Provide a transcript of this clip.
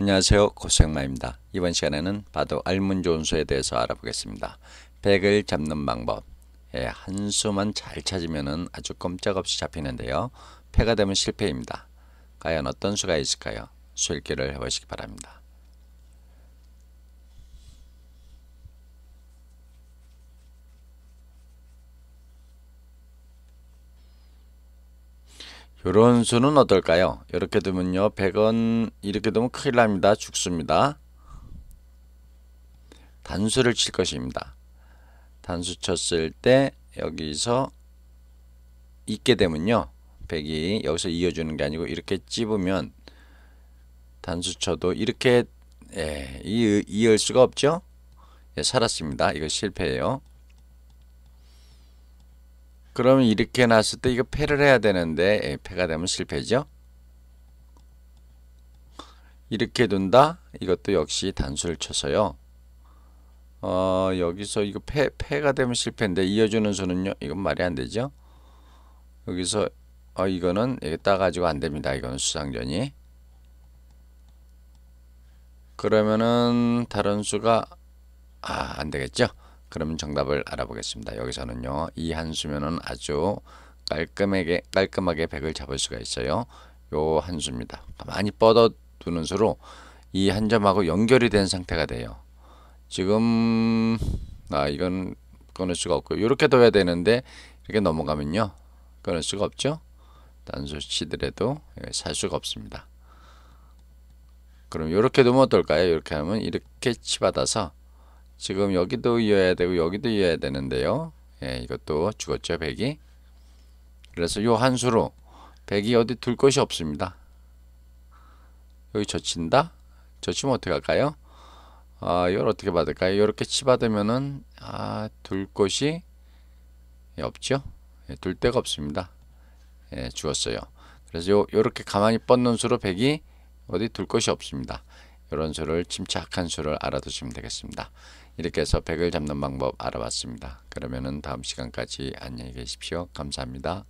안녕하세요. 고생마입니다. 이번 시간에는 바둑 알문 존수에 대해서 알아보겠습니다. 백을 잡는 방법. 예, 한 수만 잘 찾으면 아주 꼼짝없이 잡히는데요. 패가 되면 실패입니다. 과연 어떤 수가 있을까요? 수읽기를 해보시기 바랍니다. 요런 수는 어떨까요? 이렇게 되면요. 100원 이렇게 되면 큰일 납니다. 죽습니다. 단수를 칠 것입니다. 단수 쳤을 때 여기서 있게 되면요. 100이 여기서 이어주는 게 아니고 이렇게 찝으면 단수 쳐도 이렇게 예, 이, 이을 수가 없죠. 예, 살았습니다. 이거 실패예요. 그러면 이렇게 놨을때 이거 패를 해야 되는데 예, 패가 되면 실패죠. 이렇게 둔다? 이것도 역시 단수를 쳐서요. 어, 여기서 이거 패, 패가 되면 실패인데 이어주는 수는요? 이건 말이 안 되죠. 여기서 어, 이거는 이게 따가지고 안 됩니다. 이거는 수상전이. 그러면은 다른 수가 아, 안 되겠죠. 그럼 정답을 알아보겠습니다. 여기서는요. 이 한 수면은 아주 깔끔하게 깔끔하게 백을 잡을 수가 있어요. 요 한 수입니다. 많이 뻗어두는 수로 이 한 점하고 연결이 된 상태가 돼요. 지금 아 이건 끊을 수가 없고 요 이렇게 둬야 되는데 이렇게 넘어가면요. 끊을 수가 없죠. 단수 치더라도 예, 살 수가 없습니다. 그럼 이렇게 두면 어떨까요? 이렇게 하면 이렇게 치받아서 지금 여기도 이어야 되고 여기도 이어야 되는데요. 예, 이것도 죽었죠, 1 0이 그래서 요 한 수로 1 0이 어디 둘 곳이 없습니다. 여기 젖힌다? 젖히면 어떻게 할까요? 아, 이걸 어떻게 받을까요? 이렇게 치받으면은 아, 둘 곳이 예, 없죠? 예, 둘 데가 없습니다. 예, 죽었어요. 그래서 요, 요렇게 가만히 뻗는 수로 1 0이 어디 둘 곳이 없습니다. 이런 수를 침착한 수를 알아두시면 되겠습니다. 이렇게 해서 100을 잡는 방법 알아봤습니다. 그러면은 다음 시간까지 안녕히 계십시오. 감사합니다.